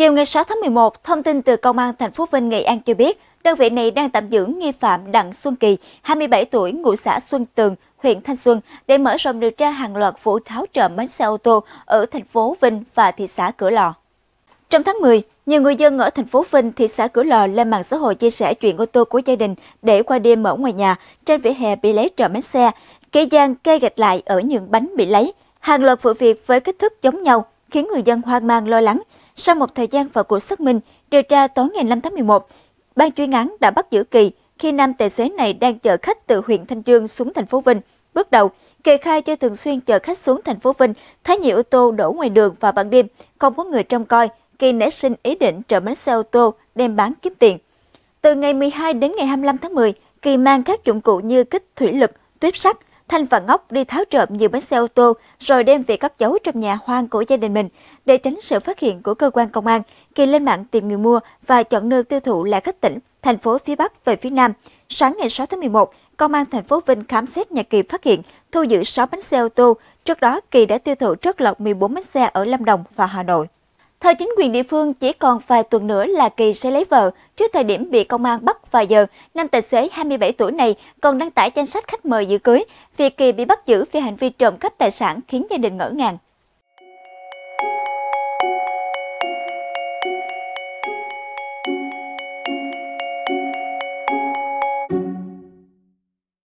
Chiều ngày 6 tháng 11, thông tin từ Công an thành phố Vinh, Nghệ An cho biết, đơn vị này đang tạm giữ nghi phạm Đặng Xuân Kỳ, 27 tuổi, ngụ xã Xuân Tường, huyện Thanh Xuân để mở rộng điều tra hàng loạt vụ tháo trộm bánh xe ô tô ở thành phố Vinh và thị xã Cửa Lò. Trong tháng 10, nhiều người dân ở thành phố Vinh, thị xã Cửa Lò lên mạng xã hội chia sẻ chuyện ô tô của gia đình để qua đêm ở ngoài nhà, trên vỉa hè bị lấy trộm bánh xe, cây gian cây gạch lại ở những bánh bị lấy. Hàng loạt vụ việc với kích thước giống nhau khiến người dân hoang mang lo lắng. Sau một thời gian vào cuộc xác minh, điều tra tối ngày 5 tháng 11, ban chuyên án đã bắt giữ Kỳ khi nam tài xế này đang chở khách từ huyện Thanh Trương xuống thành phố Vinh. Bước đầu, Kỳ khai cho thường xuyên chở khách xuống thành phố Vinh, thấy nhiều ô tô đổ ngoài đường vào ban đêm, không có người trông coi, Kỳ nảy sinh ý định trộm bánh xe ô tô đem bán kiếm tiền. Từ ngày 12 đến ngày 25 tháng 10, Kỳ mang các dụng cụ như kích thủy lực, tuyếp sắt, Thanh và Ngọc đi tháo trộm nhiều bánh xe ô tô rồi đem về cất giấu trong nhà hoang của gia đình mình. Để tránh sự phát hiện của cơ quan công an, Kỳ lên mạng tìm người mua và chọn nơi tiêu thụ là các tỉnh, thành phố phía Bắc về phía Nam. Sáng ngày 6 tháng 11, Công an thành phố Vinh khám xét nhà Kỳ phát hiện thu giữ 6 bánh xe ô tô. Trước đó, Kỳ đã tiêu thụ trót lọt 14 bánh xe ở Lâm Đồng và Hà Nội. Theo chính quyền địa phương, chỉ còn vài tuần nữa là Kỳ sẽ lấy vợ. Trước thời điểm bị công an bắt vài giờ, nam tài xế 27 tuổi này còn đăng tải danh sách khách mời dự cưới. Việc Kỳ bị bắt giữ vì hành vi trộm cắp tài sản khiến gia đình ngỡ ngàng.